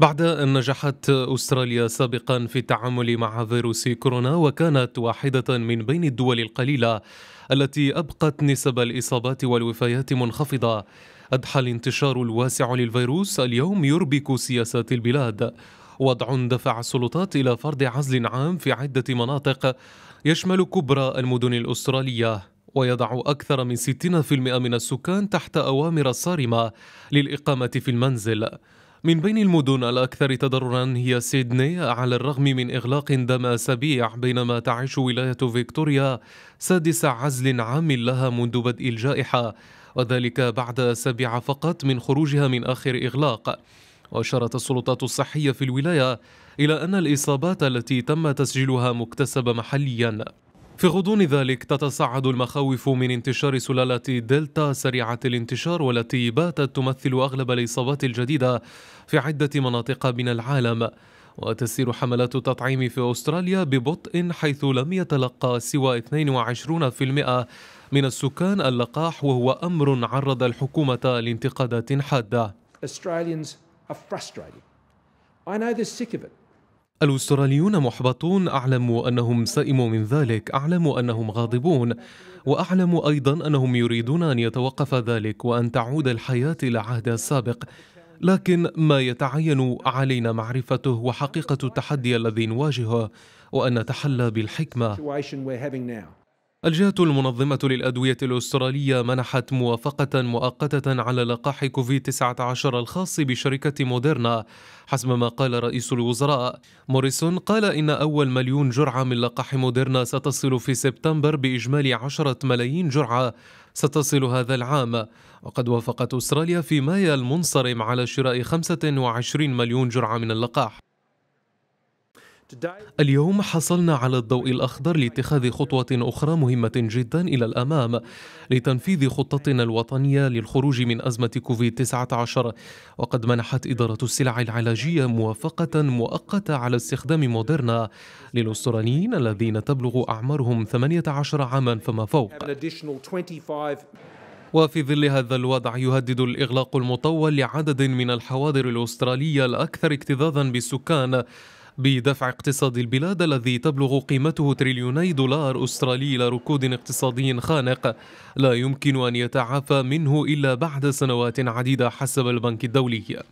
بعد أن نجحت أستراليا سابقا في التعامل مع فيروس كورونا وكانت واحدة من بين الدول القليلة التي أبقت نسب الإصابات والوفيات منخفضة أدحى الانتشار الواسع للفيروس اليوم يربك سياسات البلاد وضع دفع السلطات إلى فرض عزل عام في عدة مناطق يشمل كبرى المدن الأسترالية ويضع أكثر من 60% من السكان تحت أوامر صارمة للإقامة في المنزل من بين المدن الأكثر تضررا هي سيدني على الرغم من إغلاق دم أسابيع بينما تعيش ولاية فيكتوريا سادس عزل عام لها منذ بدء الجائحة وذلك بعد أسابيع فقط من خروجها من آخر إغلاق وأشارت السلطات الصحية في الولاية إلى أن الإصابات التي تم تسجيلها مكتسبة محليا في غضون ذلك تتصاعد المخاوف من انتشار سلالة دلتا سريعة الانتشار والتي باتت تمثل أغلب الإصابات الجديدة في عدة مناطق من العالم وتسير حملات التطعيم في أستراليا ببطء حيث لم يتلقى سوى 22% من السكان اللقاح وهو أمر عرض الحكومة لانتقادات حادة Australians are frustrated. I know they're sick of it. الأستراليون محبطون أعلم أنهم سئموا من ذلك أعلم أنهم غاضبون وأعلم أيضا أنهم يريدون أن يتوقف ذلك وأن تعود الحياة إلى عهدها السابق لكن ما يتعين علينا معرفته وحقيقة التحدي الذي نواجهه وأن نتحلى بالحكمة الجهة المنظمة للأدوية الأسترالية منحت موافقة مؤقتة على لقاح كوفيد-19 الخاص بشركة موديرنا حسب ما قال رئيس الوزراء موريسون قال إن أول مليون جرعة من لقاح موديرنا ستصل في سبتمبر بإجمالي 10 ملايين جرعة ستصل هذا العام وقد وافقت أستراليا في مايو المنصرم على شراء 25 مليون جرعة من اللقاح اليوم حصلنا على الضوء الأخضر لاتخاذ خطوة أخرى مهمة جدا إلى الأمام لتنفيذ خطتنا الوطنية للخروج من أزمة كوفيد-19 وقد منحت إدارة السلع العلاجية موافقة مؤقتة على استخدام موديرنا للأستراليين الذين تبلغ أعمارهم 18 عاما فما فوق وفي ظل هذا الوضع يهدد الإغلاق المطول لعدد من الحواضر الأسترالية الأكثر اكتظاظا بالسكان بدفع اقتصاد البلاد الذي تبلغ قيمته تريليوني دولار أسترالي إلى ركود اقتصادي خانق لا يمكن أن يتعافى منه إلا بعد سنوات عديدة حسب البنك الدولي